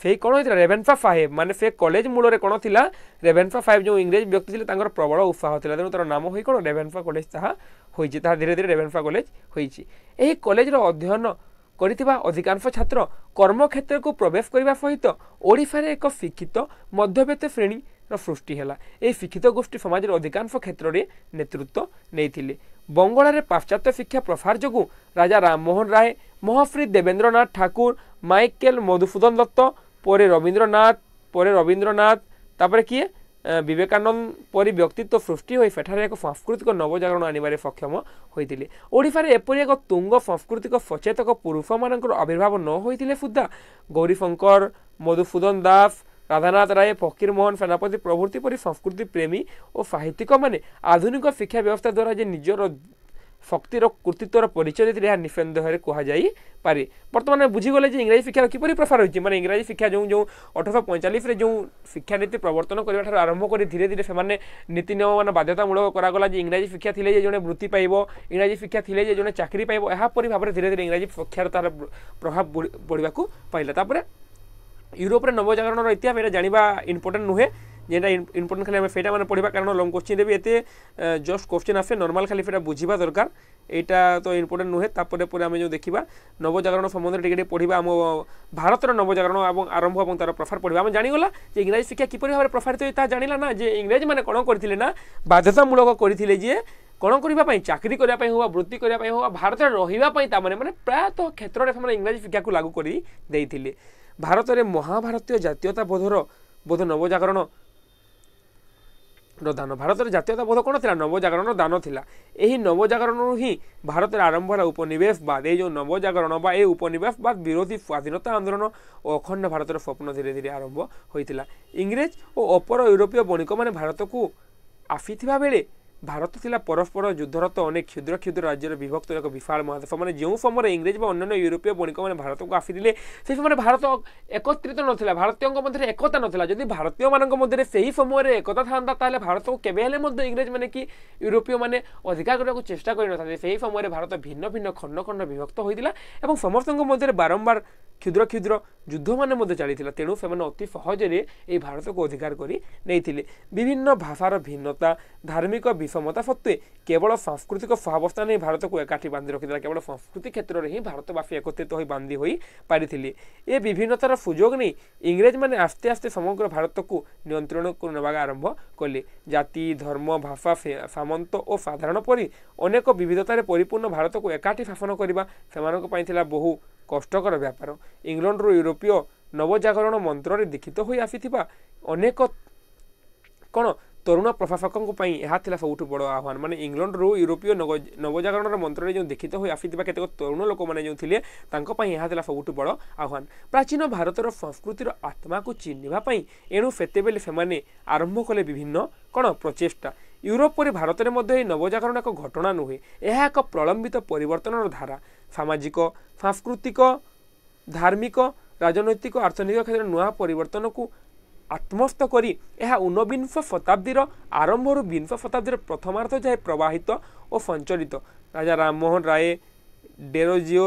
ସେଇ କ'ଣ ହେଇଥିଲା ରେଭେନ୍ଫା ଫାଇଭ୍ ମାନେ ସେ କଲେଜ ମୂଳରେ କ'ଣ ଥିଲା ରେଭେନ୍ଫା ଫାଇଭ୍ ଯେଉଁ ଇଂରେଜ ବ୍ୟକ୍ତି ଥିଲେ ତାଙ୍କର ପ୍ରବଳ ଉତ୍ସାହ ଥିଲା ତେଣୁ ତା'ର ନାମ ହୋଇ କ'ଣ ରେଭେନ୍ଫା କଲେଜ ତାହା ହୋଇଛି ତାହା ଧୀରେ ଧୀରେ ରେଭେନ୍ଫା କଲେଜ ହୋଇଛି ଏହି କଲେଜର ଅଧ୍ୟୟନ କରିଥିବା ଅଧିକାଂଶ ଛାତ୍ର କର୍ମକ୍ଷେତ୍ରକୁ ପ୍ରବେଶ କରିବା ସହିତ ଓଡ଼ିଶାରେ ଏକ ଶିକ୍ଷିତ ମଧ୍ୟବିତ୍ତ ଶ୍ରେଣୀର ସୃଷ୍ଟି ହେଲା ଏହି ଶିକ୍ଷିତ ଗୋଷ୍ଠୀ ସମାଜର ଅଧିକାଂଶ କ୍ଷେତ୍ରରେ ନେତୃତ୍ୱ ନେଇଥିଲେ ବଙ୍ଗଳାରେ ପାଶ୍ଚାତ୍ୟ ଶିକ୍ଷା ପ୍ରସାର ଯୋଗୁଁ ରାଜା ରାମମୋହନ ରାୟ মহাফ্রি দেবেন্দ্রনাথ ঠাকুর মাইকেল মধুসূদন দত্ত পরে রবীন্দ্রনাথ পরে রবীন্দ্রনাথ তারপরে কি ବିବେକାନନ୍ଦ ପରି ବ୍ୟକ୍ତିତ୍ୱ ସୃଷ୍ଟି ହୋଇ ସେଠାରେ ଏକ ସାଂସ୍କୃତିକ ନବଜାଗରଣ ଆଣିବାରେ ସକ୍ଷମ ହୋଇଥିଲେ ଓଡ଼ିଶାରେ ଏପରି ଏକ ତୁଙ୍ଗ ସାଂସ୍କୃତିକ ସଚେତକ ପୁରୁଷମାନଙ୍କର ଆବିର୍ଭାବ ନ ହୋଇଥିଲେ ସୁଦ୍ଧା ଗୌରୀଶଙ୍କର ମଧୁସୂଦନ ଦାସ ରାଧାନାଥ ରାୟ ଫକୀରମୋହନ ସେନାପତି ପ୍ରଭୃତି ପରି ସଂସ୍କୃତି ପ୍ରେମୀ ଓ ସାହିତ୍ୟିକମାନେ ଆଧୁନିକ ଶିକ୍ଷା ବ୍ୟବସ୍ଥା ଦ୍ୱାରା ଯେ ନିଜର শক্তির কৃতিত্বর পরিচয় যেটি ଏହା ନିଃସନ୍ଦେହରେ କୁହାଯାଇପାରେ ବର୍ତ୍ତମାନ ବୁଝିଗଲେ ଯେ ଇଂରାଜୀ ଶିକ୍ଷାର କିପରି ପ୍ରସାର ହୋଇଛି ମାନେ ଇଂରାଜୀ ଶିକ୍ଷା ଯେଉଁ ଯେଉଁ ଅଠରଶହ ପଇଁଚାଳିଶରେ ଯେଉଁ ଶିକ୍ଷାନୀତି ପ୍ରବର୍ତ୍ତନ କରିବାଠାରୁ ଆରମ୍ଭ କରି ଧୀରେ ଧୀରେ ସେମାନେ ନୀତି ନିୟମମାନ ବାଧ୍ୟତାମୂଳକ କରାଗଲା ଯେ ଇଂରାଜୀ ଶିକ୍ଷା ଥିଲେ ଯେ ଜଣେ ବୃତ୍ତି ପାଇବ ଇଂରାଜୀ ଶିକ୍ଷା ଥିଲେ ଯେ ଜଣେ ଚାକିରି ପାଇବ ଏହାପରି ଭାବରେ ଧୀରେ ଧୀରେ ଇଂରାଜୀ ଶିକ୍ଷାର ତାହାର ପ୍ରଭାବ ବଢ଼ିବାକୁ ପାଇଲା ତାପରେ ୟୁରୋପରେ ନବଜାଗରଣର ଇତିହାସ ଏଇଟା ଜାଣିବା ଇମ୍ପୋର୍ଟାଣ୍ଟ ନୁହେଁ যেটা ইম্পর্টেন্ট খালি আমি সেটা মানে পড়বা কারণ লং কোশ্চিন বি এতে জস্ট কোশ্চিন আসে নর্মাল খালি সেটা বুঝবা দরকার এইটা তো ইম্পর্টেন্ট নুহে তারপরে পরে আমি যে দেখা নবজাগরণ সম্বন্ধে টিকে টিকে পড়বা আম ভারতের নবজাগরণ এবং আরম্ভ এবং তার প্রসার পড়বা আমি জাগলা যে ইংরাজী শিক্ষা কিপর ভাবে প্রসারিত তা জাগলা না যে ইংরাজী মানে কোণ করে না বাধ্যতামূলক করে যে କ'ଣ କରିବା ପାଇଁ ଚାକିରି କରିବା ପାଇଁ ହେଉ ବା ବୃତ୍ତି କରିବା ପାଇଁ ହେଉ ବା ଭାରତରେ ରହିବା ପାଇଁ ତାମାନେ ମାନେ ପ୍ରାୟତଃ କ୍ଷେତ୍ରରେ ସେମାନେ ଇଂରାଜୀ ଶିକ୍ଷାକୁ ଲାଗୁ କରି ଦେଇଥିଲେ ଭାରତରେ ମହାଭାରତୀୟ ଜାତୀୟତା ବୋଧର ବୋଧ ନବଜାଗରଣ ର ଦାନ ଭାରତର ଜାତୀୟତାବୋଧ କ'ଣ ଥିଲା ନବଜାଗରଣର ଦାନ ଥିଲା ଏହି ନବଜାଗରଣରୁ ହିଁ ଭାରତରେ ଆରମ୍ଭ ହେଲା ଉପନିବେଶବାଦ ଏଇ ଯେଉଁ ନବଜାଗରଣ ବା ଏ ଉପନିବେଶବାଦ ବିରୋଧୀ ସ୍ୱାଧୀନତା ଆନ୍ଦୋଳନ ଓ ଅଖଣ୍ଡ ଭାରତର ସ୍ୱପ୍ନ ଧୀରେ ଧୀରେ ଆରମ୍ଭ ହୋଇଥିଲା ଇଂରେଜ ଓ ଅପର ୟୁରୋପୀୟ ବଣିକମାନେ ଭାରତକୁ ଆସିଥିବା ବେଳେ ଭାରତ ଥିଲା ପରସ୍ପର ଯୁଦ୍ଧରତ ଅନେକ କ୍ଷୁଦ୍ର କ୍ଷୁଦ୍ର ରାଜ୍ୟରେ ବିଭକ୍ତ ଏକ ବିଶାଳ ମହାଦେଶ ମାନେ ଯେଉଁ ସମୟରେ ଇଂରେଜ ବା ଅନ୍ୟାନ୍ୟ ୟୁରୋପୀୟ ବଣିକମାନେ ଭାରତକୁ ଆସିଥିଲେ ସେହି ସମୟରେ ଭାରତ ଏକତ୍ରିତ ନଥିଲା ଭାରତୀୟଙ୍କ ମଧ୍ୟରେ ଏକତା ନଥିଲା ଯଦି ଭାରତୀୟମାନଙ୍କ ମଧ୍ୟରେ ସେହି ସମୟରେ ଏକତା ଥାନ୍ତା ତାହେଲେ ଭାରତକୁ କେବେ ହେଲେ ମଧ୍ୟ ଇଂରେଜମାନେ କି ୟୁରୋପୀୟମାନେ ଅଧିକାର କରିବାକୁ ଚେଷ୍ଟା କରିନଥାନ୍ତେ ସେହି ସମୟରେ ଭାରତ ଭିନ୍ନ ଭିନ୍ନ ଖଣ୍ଡ ଖଣ୍ଡ ବିଭକ୍ତ ହୋଇଥିଲା ଏବଂ ସମସ୍ତଙ୍କ ମଧ୍ୟରେ ବାରମ୍ବାର କ୍ଷୁଦ୍ର କ୍ଷୁଦ୍ର ଯୁଦ୍ଧମାନେ ମଧ୍ୟ ଚାଲିଥିଲା ତେଣୁ ସେମାନେ ଅତି ସହଜରେ ଏହି ଭାରତକୁ ଅଧିକାର କରି ନେଇଥିଲେ ବିଭିନ୍ନ ଭାଷାର ଭିନ୍ନତା ଧାର୍ମିକ ବିଷମତା ସତ୍ତ୍ୱେ କେବଳ ସାଂସ୍କୃତିକ ସହାବସ୍ଥାନ ହିଁ ଭାରତକୁ ଏକାଠି ବାନ୍ଧି ରଖିଥିଲା କେବଳ ସଂସ୍କୃତି କ୍ଷେତ୍ରରେ ହିଁ ଭାରତବାସୀ ଏକତ୍ରିତ ହୋଇ ବାନ୍ଧି ହୋଇ ପାରିଥିଲେ ଏ ବିଭିନ୍ନତାର ସୁଯୋଗ ନେଇ ଇଂରେଜମାନେ ଆସ୍ତେ ଆସ୍ତେ ସମଗ୍ର ଭାରତକୁ ନିୟନ୍ତ୍ରଣକୁ ନେବା ଆରମ୍ଭ କଲେ ଜାତି ଧର୍ମ ଭାଷା ସାମନ୍ତ ଓ ସାଧାରଣ ପରି ଅନେକ ବିବିଧତାରେ ପରିପୂର୍ଣ୍ଣ ଭାରତକୁ ଏକାଠି ଶାସନ କରିବା ସେମାନଙ୍କ ପାଇଁ ଥିଲା ବହୁ କଷ୍ଟକର ବ୍ୟାପାର ଇଂଲଣ୍ଡରୁ ୟୁରୋପୀୟ ନବଜାଗରଣ ମନ୍ତ୍ରରେ ଦୀକ୍ଷିତ ହୋଇ ଆସିଥିବା ଅନେକ କ'ଣ ତରୁଣ ପ୍ରଶାସକଙ୍କ ପାଇଁ ଏହା ଥିଲା ସବୁଠୁ ବଡ଼ ଆହ୍ୱାନ ମାନେ ଇଂଲଣ୍ଡରୁ ୟୁରୋପୀୟ ନବଜାଗରଣର ମନ୍ତ୍ରରେ ଯେଉଁ ଦୀକ୍ଷିତ ହୋଇ ଆସିଥିବା କେତେକ ତରୁଣ ଲୋକମାନେ ଯେଉଁ ଥିଲେ ତାଙ୍କ ପାଇଁ ଏହା ଥିଲା ସବୁଠୁ ବଡ଼ ଆହ୍ୱାନ ପ୍ରାଚୀନ ଭାରତର ସଂସ୍କୃତିର ଆତ୍ମାକୁ ଚିହ୍ନିବା ପାଇଁ ଏଣୁ ସେତେବେଳେ ସେମାନେ ଆରମ୍ଭ କଲେ ବିଭିନ୍ନ କ'ଣ ପ୍ରଚେଷ୍ଟା ইউরোপ পরি ଭାରତରେ ମଧ୍ୟ ଏହି ନବଜାଗରଣ ଏକ ଘଟଣା ନୁହେଁ ଏହା ଏକ ପ୍ରଲମ୍ବିତ ପରିବର୍ତ୍ତନର ଧାରା ସାମାଜିକ ସାଂସ୍କୃତିକ ଧାର୍ମିକ ରାଜନୈତିକ ଅର୍ଥନୈତିକ କ୍ଷେତ୍ରରେ ନୂଆ ପରିବର୍ତ୍ତନକୁ ଆତ୍ମସ୍ଥ କରି ଏହା ଊନବିଂଶ ଶତାବ୍ଦୀର ଆରମ୍ଭରୁ ବିଂଶ ଶତାବ୍ଦୀର ପ୍ରଥମାର୍ଥ ଯାଏ ପ୍ରବାହିତ ଓ ସଞ୍ଚରିତ ରାଜା ରାମମୋହନ ରାୟ ଡେରୋଜିଓ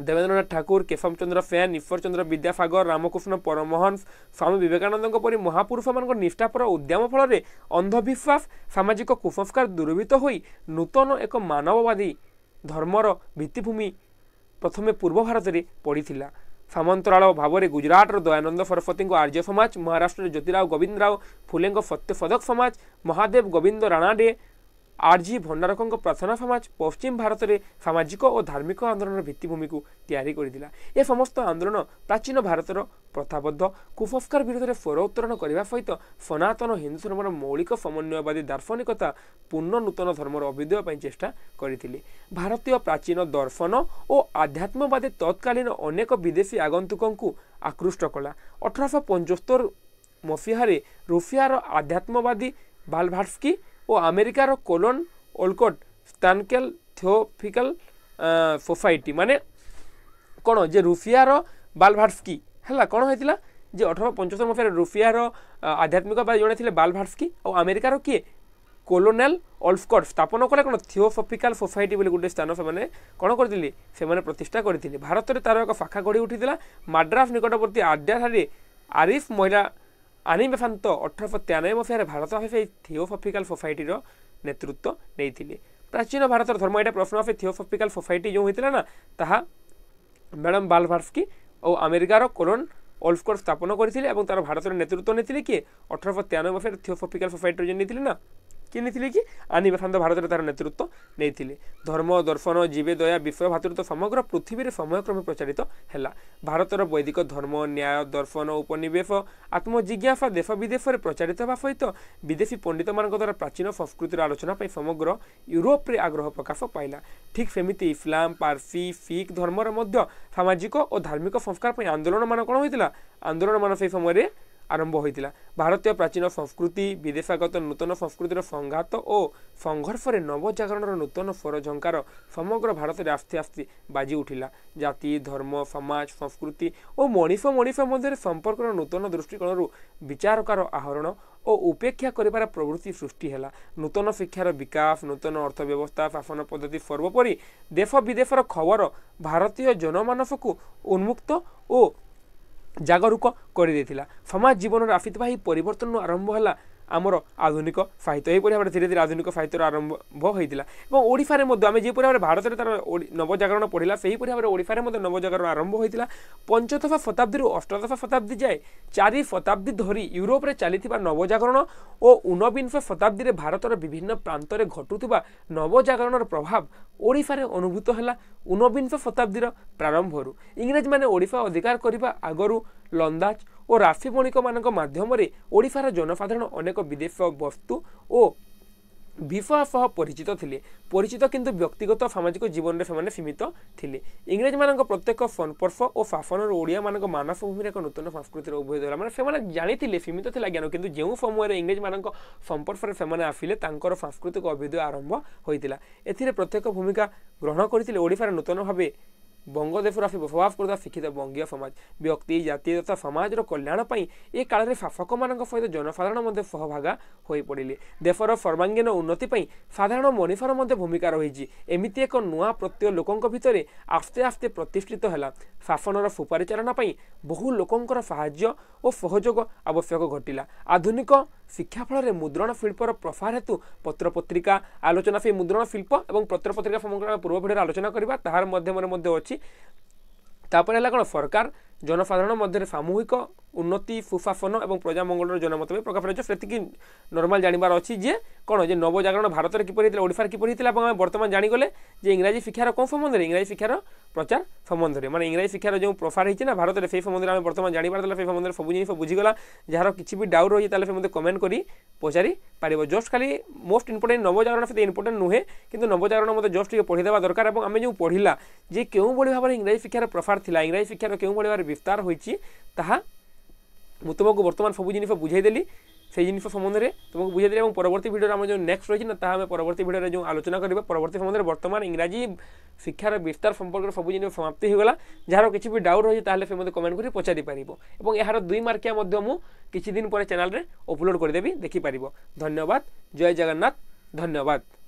ଦେବେନ୍ଦ୍ରନାଥ ଠାକୁର କେଶବ ଚନ୍ଦ୍ର ସେନ ଈଶ୍ୱର ଚନ୍ଦ୍ର ବିଦ୍ୟାସାଗର ରାମକୃଷ୍ଣ ପରମହଂସ ସ୍ୱାମୀ ବିବେକାନନ୍ଦଙ୍କ ପରି ମହାପୁରୁଷମାନଙ୍କ ନିଷ୍ଠାପର ଉଦ୍ୟମ ଫଳରେ ଅନ୍ଧବିଶ୍ୱାସ ସାମାଜିକ କୁସଂସ୍କାର ଦୂରଭୀତ ହୋଇ ନୂତନ ଏକ ମାନବବାଦୀ ଧର୍ମର ଭିତ୍ତିଭୂମି ପ୍ରଥମେ ପୂର୍ବ ଭାରତରେ ପଡ଼ିଥିଲା ସାମନ୍ତରାଳ ଭାବରେ ଗୁଜରାଟର ଦୟାନନ୍ଦ ସରସ୍ୱତୀଙ୍କ ଆର୍ଯ୍ୟ ସମାଜ ମହାରାଷ୍ଟ୍ରରେ ଜ୍ୟୋତିରାଓ ଗୋବିନ୍ଦ ରାଓ ଫୁଲେଙ୍କ ସତ୍ୟ ସଦକ ସମାଜ ମହାଦେବ ଗୋବିନ୍ଦ ରାଣାଡେ ଆର୍ଜି ଭଣ୍ଡାରକଙ୍କ ପ୍ରାର୍ଥନା ସମାଜ ପଶ୍ଚିମ ଭାରତରେ ସାମାଜିକ ଓ ଧାର୍ମିକ ଆନ୍ଦୋଳନର ଭିତ୍ତିଭୂମିକୁ ତିଆରି କରିଥିଲା ଏ ସମସ୍ତ ଆନ୍ଦୋଳନ ପ୍ରାଚୀନ ଭାରତର ପ୍ରଥାବଦ୍ଧ କୁଫସ୍କାର ବିରୋଧରେ ସ୍ୱର ଉତ୍ତୋଳନ କରିବା ସହିତ ସନାତନ ହିନ୍ଦୁ ଧର୍ମର ମୌଳିକ ସମନ୍ୱୟବାଦୀ ଦାର୍ଶନିକତା ପୂର୍ଣ୍ଣ ନୂତନ ଧର୍ମର ଅଭ୍ୟୁଦୟ ପାଇଁ ଚେଷ୍ଟା କରିଥିଲେ ଭାରତୀୟ ପ୍ରାଚୀନ ଦର୍ଶନ ଓ ଆଧ୍ୟାତ୍ମବାଦୀ ତତ୍କାଳୀନ ଅନେକ ବିଦେଶୀ ଆଗନ୍ତୁକଙ୍କୁ ଆକୃଷ୍ଟ କଲା ଅଠରଶହ ପଞ୍ଚସ୍ତରୀ ମସିହାରେ ରୁଷିଆର ଆଧ୍ୟାତ୍ମବାଦୀ ବାଲଭାଟ୍ସ୍କି ଓ ଆମେରିକାର କୋଲୋନ୍ ଓଲକୋଟ୍ ସ୍ତାନକେଲ୍ ଥିଓଫିକାଲ୍ ସୋସାଇଟି ମାନେ କ'ଣ ଯେ ରୁଷିଆର ବାଲଭାର୍ସକି ହେଲା କ'ଣ ହେଇଥିଲା ଯେ ଅଠର ପଞ୍ଚସ୍ତରୀ ମସିହାରେ ରୁଷିଆର ଆଧ୍ୟାତ୍ମିକବାଦୀ ଜଣେ ଥିଲେ ବାଲଭାର୍ସକି ଆଉ ଆମେରିକାର କିଏ କୋଲୋନେଲ୍ ଅଲ୍ଫକଟ୍ ସ୍ଥାପନ କଲେ କ'ଣ ଥିଓସଫିକାଲ୍ ସୋସାଇଟି ବୋଲି ଗୋଟେ ସ୍ଥାନ ସେମାନେ କ'ଣ କରିଥିଲେ ସେମାନେ ପ୍ରତିଷ୍ଠା କରିଥିଲେ ଭାରତରେ ତା'ର ଏକ ଶାଖା ଗଢ଼ି ଉଠିଥିଲା ମାଡ୍ରାସ ନିକଟବର୍ତ୍ତୀ ଆଡ୍ୟାଠାରେ ଆରିଫ ମହିଳା ଆନିବେଫାନ୍ତ ଅଠରଶହ ତେୟାନବେ ମସିହାରେ ଭାରତ ଭାବେ ଥିଓସଫିକାଲ ସୋସାଇଟିର ନେତୃତ୍ୱ ନେଇଥିଲେ ପ୍ରାଚୀନ ଭାରତର ଧର୍ମ ଏଇଟା ପ୍ରଶ୍ନ ଭାବେ ଥିଓସଫିକାଲ ସୋସାଇଟି ଯେଉଁ ହୋଇଥିଲା ନା ତାହା ମ୍ୟାଡ଼ାମ୍ ବାଲଭାର୍ସକି ଓ ଆମେରିକାର କୋଲୋନ୍ ଓଲ୍ଫକୋର୍ ସ୍ଥାପନ କରିଥିଲେ ଏବଂ ତାର ଭାରତର ନେତୃତ୍ୱ ନେଇଥିଲେ କିଏ ଅଠରଶହ ତେୟାନବେ ମସିହାରେ ଥିଓସଫିକାଲ ସୋସାଇଟିର ଯେଉଁ ନେଇଥିଲେ ନା କିଏ ନେଇଥିଲେ କି ଆଣିପାରିଥାନ୍ତା ଭାରତରେ ତାହାର ନେତୃତ୍ୱ ନେଇଥିଲେ ଧର୍ମ ଦର୍ଶନ ଜୀବେ ଦୟା ବିଷୟ ଭାତୃତ୍ୱ ସମଗ୍ର ପୃଥିବୀରେ ସମୟକ୍ରମେ ପ୍ରଚାରିତ ହେଲା ଭାରତର ବୈଦିକ ଧର୍ମ ନ୍ୟାୟ ଦର୍ଶନ ଉପନିବେଶ ଆତ୍ମଜିଜ୍ଞାସା ଦେଶ ବିଦେଶରେ ପ୍ରଚାରିତ ହେବା ସହିତ ବିଦେଶୀ ପଣ୍ଡିତମାନଙ୍କ ଦ୍ୱାରା ପ୍ରାଚୀନ ସଂସ୍କୃତିର ଆଲୋଚନା ପାଇଁ ସମଗ୍ର ୟୁରୋପରେ ଆଗ୍ରହ ପ୍ରକାଶ ପାଇଲା ଠିକ୍ ସେମିତି ଇସଲାମ ପାର୍ସି ଶିଖ୍ ଧର୍ମର ମଧ୍ୟ ସାମାଜିକ ଓ ଧାର୍ମିକ ସଂସ୍କାର ପାଇଁ ଆନ୍ଦୋଳନମାନ କ'ଣ ହୋଇଥିଲା ଆନ୍ଦୋଳନମାନ ସେହି ସମୟରେ ଆରମ୍ଭ ହୋଇଥିଲା ଭାରତୀୟ ପ୍ରାଚୀନ ସଂସ୍କୃତି ବିଦେଶାଗତ ନୂତନ ସଂସ୍କୃତିର ସଂଘାତ ଓ ସଂଘର୍ଷରେ ନବଜାଗରଣର ନୂତନ ସ୍ୱରଝଙ୍କାର ସମଗ୍ର ଭାରତରେ ଆସ୍ତେ ଆସ୍ତେ ବାଜି ଉଠିଲା ଜାତି ଧର୍ମ ସମାଜ ସଂସ୍କୃତି ଓ ମଣିଷ ମଣିଷ ମଧ୍ୟରେ ସମ୍ପର୍କର ନୂତନ ଦୃଷ୍ଟିକୋଣରୁ ବିଚାରକାର ଆହରଣ ଓ ଉପେକ୍ଷା କରିବାର ପ୍ରବୃତ୍ତି ସୃଷ୍ଟି ହେଲା ନୂତନ ଶିକ୍ଷାର ବିକାଶ ନୂତନ ଅର୍ଥବ୍ୟବସ୍ଥା ଶାସନ ପଦ୍ଧତି ସର୍ବୋପରି ଦେଶ ବିଦେଶର ଖବର ଭାରତୀୟ ଜନମାନସକୁ ଉନ୍ମୁକ୍ତ ଓ ଜାଗରୁକ କରିଦେଇଥିଲା ସମାଜ ଜୀବନରେ ଆସିଥିବା ଏହି ପରିବର୍ତ୍ତନରୁ ଆରମ୍ଭ ହେଲା ଆମର ଆଧୁନିକ ସାହିତ୍ୟ ଏହିପରି ଭାବରେ ଧୀରେ ଧୀରେ ଆଧୁନିକ ସାହିତ୍ୟର ଆରମ୍ଭ ହୋଇଥିଲା ଏବଂ ଓଡ଼ିଶାରେ ମଧ୍ୟ ଆମେ ଯେପରି ଭାବରେ ଭାରତରେ ତା'ର ନବଜାଗରଣ ପଢ଼ିଲା ସେହିପରି ଭାବରେ ଓଡ଼ିଶାରେ ମଧ୍ୟ ନବଜାଗରଣ ଆରମ୍ଭ ହୋଇଥିଲା ପଞ୍ଚଦଶ ଶତାବ୍ଦୀରୁ ଅଷ୍ଟଦଶ ଶତାବ୍ଦୀ ଯାଏ ଚାରି ଶତାବ୍ଦୀ ଧରି ୟୁରୋପରେ ଚାଲିଥିବା ନବଜାଗରଣ ଓ ଊନବିଂଶ ଶତାବ୍ଦୀରେ ଭାରତର ବିଭିନ୍ନ ପ୍ରାନ୍ତରେ ଘଟୁଥିବା ନବଜାଗରଣର ପ୍ରଭାବ ଓଡ଼ିଶାରେ ଅନୁଭୂତ ହେଲା ଊନବିଂଶ ଶତାବ୍ଦୀର ପ୍ରାରମ୍ଭରୁ ଇଂରେଜମାନେ ଓଡ଼ିଶା ଅଧିକାର କରିବା ଆଗରୁ ଲନ୍ଦାଜ ଓ ରାଶି ବଣିକମାନଙ୍କ ମାଧ୍ୟମରେ ଓଡ଼ିଶାର ଜନସାଧାରଣ ଅନେକ ବିଦେଶ ବସ୍ତୁ ଓ ବିଷୟ ସହ ପରିଚିତ ଥିଲେ ପରିଚିତ କିନ୍ତୁ ବ୍ୟକ୍ତିଗତ ସାମାଜିକ ଜୀବନରେ ସେମାନେ ସୀମିତ ଥିଲେ ଇଂରେଜମାନଙ୍କ ପ୍ରତ୍ୟେକ ସଂପର୍ଶ ଓ ଶାସନରୁ ଓଡ଼ିଆମାନଙ୍କ ମାନସଭୂମିରେ ଏକ ନୂତନ ସଂସ୍କୃତିର ଉଭୟ ଦେଲା ମାନେ ସେମାନେ ଜାଣିଥିଲେ ସୀମିତ ଥିଲା ଜ୍ଞାନ କିନ୍ତୁ ଯେଉଁ ସମୟରେ ଇଂରେଜମାନଙ୍କ ସମ୍ପର୍ଶରେ ସେମାନେ ଆସିଲେ ତାଙ୍କର ସାଂସ୍କୃତିକ ଅଭିଦୟ ଆରମ୍ଭ ହୋଇଥିଲା ଏଥିରେ ପ୍ରତ୍ୟେକ ଭୂମିକା ଗ୍ରହଣ କରିଥିଲେ ଓଡ଼ିଶାରେ ନୂତନ ଭାବେ ବଙ୍ଗଦେଶରୁ ଆସି ବସବାସ କରୁଥିବା ଶିକ୍ଷିତ ବଙ୍ଗୀୟ ସମାଜ ବ୍ୟକ୍ତି ଜାତି ତଥା ସମାଜର କଲ୍ୟାଣ ପାଇଁ ଏ କାଳରେ ଶାସକମାନଙ୍କ ସହିତ ଜନସାଧାରଣ ମଧ୍ୟ ସହଭାଗା ହୋଇପଡ଼ିଲେ ଦେଶର ସର୍ବାଙ୍ଗୀନ ଉନ୍ନତି ପାଇଁ ସାଧାରଣ ମଣିଷର ମଧ୍ୟ ଭୂମିକା ରହିଛି ଏମିତି ଏକ ନୂଆ ପ୍ରତ୍ୟୟ ଲୋକଙ୍କ ଭିତରେ ଆସ୍ତେ ଆସ୍ତେ ପ୍ରତିଷ୍ଠିତ ହେଲା ଶାସନର ସୁପାରିଚାଳନା ପାଇଁ ବହୁ ଲୋକଙ୍କର ସାହାଯ୍ୟ ଓ ସହଯୋଗ ଆବଶ୍ୟକ ଘଟିଲା ଆଧୁନିକ শিক্ষা ফলরে মুদ্রণ শিল্পর প্রসার হেতু পত্রপত্রিকা আলোচনা সেই মুদ্রণ শিল্প এবং পত্রপত্রিকা সম্পর্কে পূর্ব ভিডিওরে আলোচনা করা তাহার মাধ্যমে মধ্যে অছি তাপরে হল কোণ সরকার জনসাধারণ মধ্যে সামূহিক উন্নতি সুশাসন এবং প্রজামঙ্গলর জনমত বি প্রকাশ পাইছে সেটিকি নর্মাল জাণবার অছি যে কোণ যে নবজাগরণ ভারতের কিপর হয়েছিল ওড়িশার কিপর হয়েছিল এবং আমি বর্তমান জাণিগলে যে ইংরাজি শিক্ষার কোন সম্বন্ধে ইংরাজি শিক্ষার প্রচার সম্বন্ধে মানে ইংরাজি শিক্ষার যে প্রসার হয়েছে না ভারতের সেই সম্বন্ধে আমি বর্তমান জাণিপারা সেই সম্বন্ধে সবু জিনিস বুঝিগলা যার কিছু বি ডাউট রয়েছে তাহলে সে মধ্যে কমেন্ট করে পচারি পারিব জস্ট খালি মোস্ট ইম্পর্টেন্ট নবজাগরণ সেটা ইম্পর্টেন্ট নুহে কিন্তু নবজাগরণ মধ্যে জস্ট টিকে পড়িদেবা দরকার এবং আমি যে পড়িলা যে কেউভাবে ভাবে ইংরাজি শিক্ষার প্রসার লা ইংরাজি শিক্ষার কেউভাবে বিস্তার হয়েছি তাহা ମୁଁ ତୁମକୁ ବର୍ତ୍ତମାନ ସବୁ ଜିନିଷ ବୁଝାଇଦେଲି সেই জিনিস সম্বন্ধে তোমাকে বুঝিয়ে দিলে এবং পরবর্তী ভিডিওতে আমার যে নেক্সট রয়েছে না তাহা আমি পরবর্তী ভিডিওতে যে আলোচনা করবে পরবর্তী সম্বন্ধে বর্তমান ইংরাজি শিক্ষার বিস্তার সম্পর্কে সবু জিনিস সমাপ্তি হয়ে গলা যার কিছু বি ডাউট রয়েছে তাহলে সে মধ্যে কমেন্ট করে পচারি পারিব এবং এর দুই মার্কিয়া মধ্যে মু কিছুদিন পরে চ্যানেলে অপলোড করে দেবি দেখিপারিব ধন্যবাদ জয় জগন্নাথ ধন্যবাদ